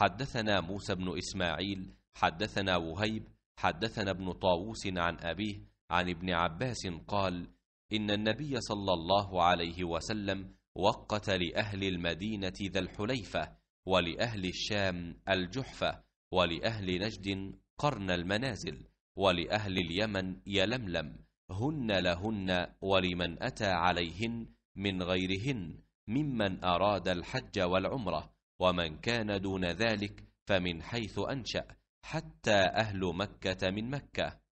حدثنا موسى بن إسماعيل حدثنا وهيب حدثنا ابن طاووس عن أبيه عن ابن عباس قال إن النبي صلى الله عليه وسلم وقت لأهل المدينة ذا الحليفة ولأهل الشام الجحفة ولأهل نجد قرن المنازل ولأهل اليمن يلملم هن لهن ولمن أتى عليهن من غيرهن ممن أراد الحج والعمرة ومن كان دون ذلك فمن حيث أنشأ حتى أهل مكة من مكة